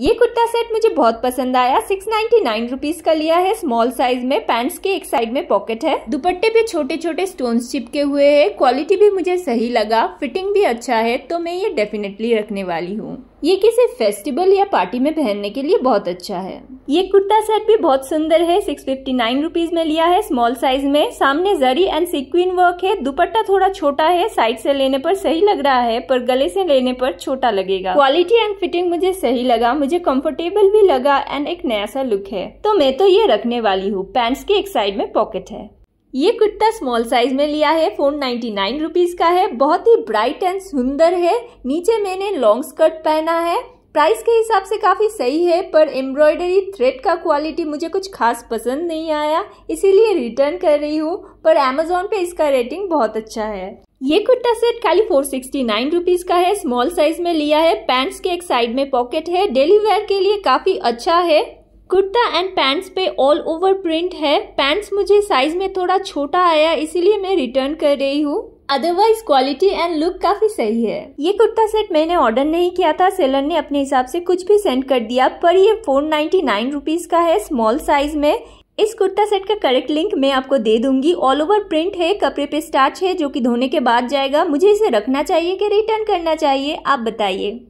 ये कुर्ता सेट मुझे बहुत पसंद आया सिक्स नाइन्टी नाइन रुपीज का लिया है स्मॉल साइज में पैंट्स के एक साइड में पॉकेट है दुपट्टे पे छोटे छोटे स्टोन्स चिपके हुए हैं क्वालिटी भी मुझे सही लगा फिटिंग भी अच्छा है तो मैं ये डेफिनेटली रखने वाली हूँ ये किसी फेस्टिवल या पार्टी में पहनने के लिए बहुत अच्छा है ये कुर्ता सेट भी बहुत सुंदर है सिक्स फिफ्टी नाइन रुपीज में लिया है स्मॉल साइज में सामने जरी एंड सिक्विन वर्क है दुपट्टा थोड़ा छोटा है साइड से लेने पर सही लग रहा है पर गले से लेने पर छोटा लगेगा क्वालिटी एंड फिटिंग मुझे सही लगा मुझे कम्फर्टेबल भी लगा एंड एक नया सा लुक है तो मैं तो ये रखने वाली हूँ पैंट्स के एक साइड में पॉकेट है ये कुर्ता स्मॉल साइज में लिया है फोर नाइन्टी नाइन रुपीज़ का है बहुत ही ब्राइट एंड सुंदर है नीचे मैंने लॉन्ग स्कर्ट पहना है प्राइस के हिसाब से काफ़ी सही है पर एम्ब्रॉयडरी थ्रेड का क्वालिटी मुझे कुछ खास पसंद नहीं आया इसीलिए रिटर्न कर रही हूँ पर अमेजोन पे इसका रेटिंग बहुत अच्छा है ये कुर्ता सेट खाली फोर सिक्सटी नाइन रुपीज़ का है स्मॉल साइज में लिया है पैंट्स के एक साइड में पॉकेट है डेली वेयर के लिए काफ़ी अच्छा है कुर्ता एंड पैंट्स पे ऑल ओवर प्रिंट है पैंट्स मुझे साइज में थोड़ा छोटा आया इसीलिए मैं रिटर्न कर रही हूँ अदरवाइज क्वालिटी एंड लुक काफी सही है ये कुर्ता सेट मैंने ऑर्डर नहीं किया था सेलर ने अपने हिसाब से कुछ भी सेंड कर दिया पर ये फोर नाइन्टी नाइन का है स्मॉल साइज में इस कुर्ता सेट का करेक्ट लिंक मैं आपको दे दूंगी ऑल ओवर प्रिंट है कपड़े पे स्टार्च है जो कि धोने के बाद जाएगा मुझे इसे रखना चाहिए कि रिटर्न करना चाहिए आप बताइए